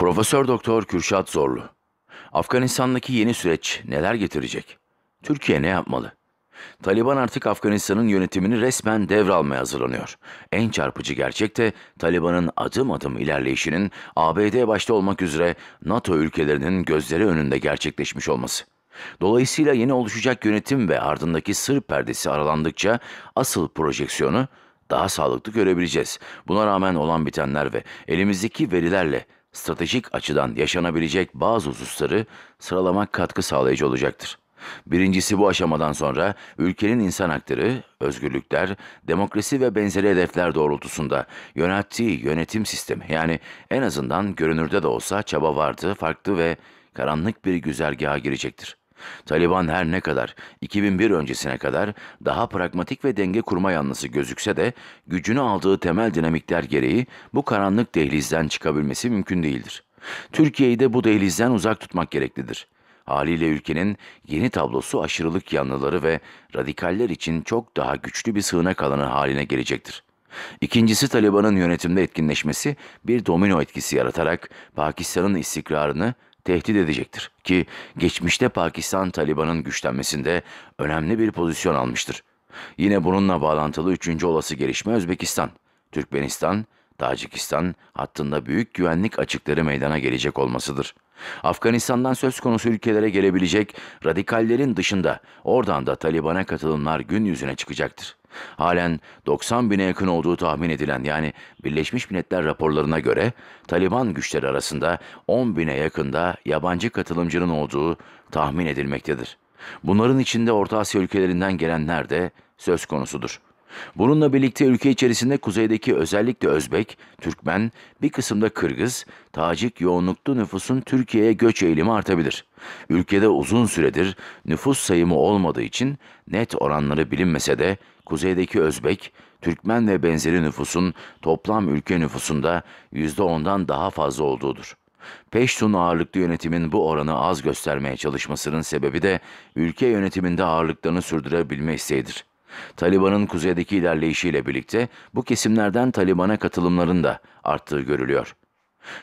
Profesör Doktor Kürşat Zorlu. Afganistan'daki yeni süreç neler getirecek? Türkiye ne yapmalı? Taliban artık Afganistan'ın yönetimini resmen devralmaya hazırlanıyor. En çarpıcı gerçek de Taliban'ın adım adım ilerleyişinin ABD başta olmak üzere NATO ülkelerinin gözleri önünde gerçekleşmiş olması. Dolayısıyla yeni oluşacak yönetim ve ardındaki sır perdesi aralandıkça asıl projeksiyonu daha sağlıklı görebileceğiz. Buna rağmen olan bitenler ve elimizdeki verilerle stratejik açıdan yaşanabilecek bazı hususları sıralamak katkı sağlayıcı olacaktır. Birincisi bu aşamadan sonra ülkenin insan hakları, özgürlükler, demokrasi ve benzeri hedefler doğrultusunda yönettiği yönetim sistemi yani en azından görünürde de olsa çaba vardı, farklı ve karanlık bir güzergaha girecektir. Taliban her ne kadar 2001 öncesine kadar daha pragmatik ve denge kurma yanlısı gözükse de gücünü aldığı temel dinamikler gereği bu karanlık dehlizden çıkabilmesi mümkün değildir. Türkiye'yi de bu dehlizden uzak tutmak gereklidir. Haliyle ülkenin yeni tablosu aşırılık yanlıları ve radikaller için çok daha güçlü bir sığınak alanı haline gelecektir. İkincisi Taliban'ın yönetimde etkinleşmesi bir domino etkisi yaratarak Pakistan'ın istikrarını tehdit edecektir ki geçmişte Pakistan Taliban'ın güçlenmesinde önemli bir pozisyon almıştır. Yine bununla bağlantılı üçüncü olası gelişme Özbekistan, Türkmenistan Tacikistan hattında büyük güvenlik açıkları meydana gelecek olmasıdır. Afganistan'dan söz konusu ülkelere gelebilecek radikallerin dışında oradan da Taliban'a katılımlar gün yüzüne çıkacaktır. Halen 90 bine yakın olduğu tahmin edilen yani Birleşmiş Milletler raporlarına göre Taliban güçleri arasında 10 bine yakında yabancı katılımcının olduğu tahmin edilmektedir. Bunların içinde Orta Asya ülkelerinden gelenler de söz konusudur. Bununla birlikte ülke içerisinde kuzeydeki özellikle Özbek, Türkmen, bir kısımda Kırgız, Tacik yoğunluklu nüfusun Türkiye'ye göç eğilimi artabilir. Ülkede uzun süredir nüfus sayımı olmadığı için net oranları bilinmese de kuzeydeki Özbek, Türkmen ve benzeri nüfusun toplam ülke nüfusunda %10'dan daha fazla olduğudur. Peştun ağırlıklı yönetimin bu oranı az göstermeye çalışmasının sebebi de ülke yönetiminde ağırlıklarını sürdürebilme isteğidir. Taliban'ın kuzeydeki ilerleyişiyle birlikte bu kesimlerden Taliban'a katılımların da arttığı görülüyor.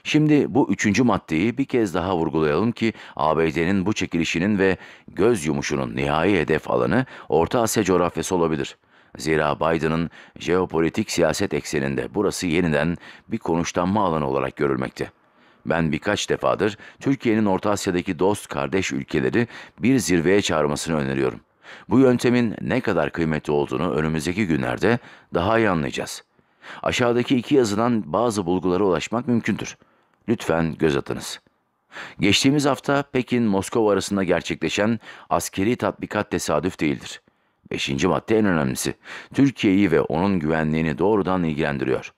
Şimdi bu üçüncü maddeyi bir kez daha vurgulayalım ki ABD'nin bu çekilişinin ve göz yumuşunun nihai hedef alanı Orta Asya coğrafyası olabilir. Zira Biden'ın jeopolitik siyaset ekseninde burası yeniden bir konuşlanma alanı olarak görülmekte. Ben birkaç defadır Türkiye'nin Orta Asya'daki dost kardeş ülkeleri bir zirveye çağırmasını öneriyorum. Bu yöntemin ne kadar kıymetli olduğunu önümüzdeki günlerde daha iyi anlayacağız. Aşağıdaki iki yazıdan bazı bulgulara ulaşmak mümkündür. Lütfen göz atınız. Geçtiğimiz hafta Pekin-Moskova arasında gerçekleşen askeri tatbikat tesadüf değildir. Beşinci madde en önemlisi. Türkiye'yi ve onun güvenliğini doğrudan ilgilendiriyor.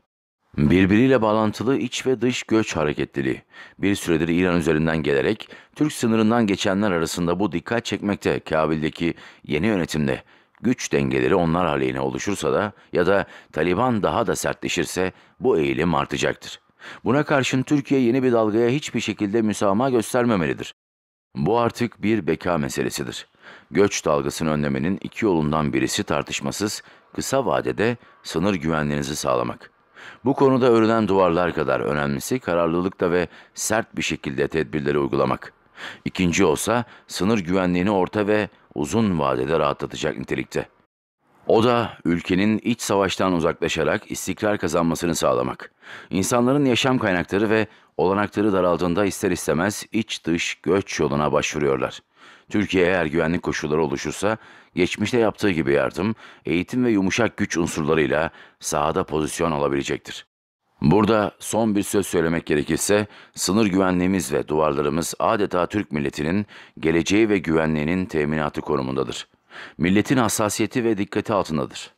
Birbiriyle bağlantılı iç ve dış göç hareketliliği bir süredir İran üzerinden gelerek Türk sınırından geçenler arasında bu dikkat çekmekte. Kabil'deki yeni yönetimde güç dengeleri onlar aleyhine oluşursa da ya da Taliban daha da sertleşirse bu eğilim artacaktır. Buna karşın Türkiye yeni bir dalgaya hiçbir şekilde müsamaha göstermemelidir. Bu artık bir beka meselesidir. Göç dalgasını önlemenin iki yolundan birisi tartışmasız kısa vadede sınır güvenliğinizi sağlamak. Bu konuda örülen duvarlar kadar önemlisi kararlılıkla ve sert bir şekilde tedbirleri uygulamak. İkinci olsa sınır güvenliğini orta ve uzun vadede rahatlatacak nitelikte. O da ülkenin iç savaştan uzaklaşarak istikrar kazanmasını sağlamak. İnsanların yaşam kaynakları ve olanakları daraldığında ister istemez iç dış göç yoluna başvuruyorlar. Türkiye eğer güvenlik koşulları oluşursa, geçmişte yaptığı gibi yardım, eğitim ve yumuşak güç unsurlarıyla sahada pozisyon alabilecektir. Burada son bir söz söylemek gerekirse, sınır güvenliğimiz ve duvarlarımız adeta Türk milletinin geleceği ve güvenliğinin teminatı konumundadır. Milletin hassasiyeti ve dikkati altındadır.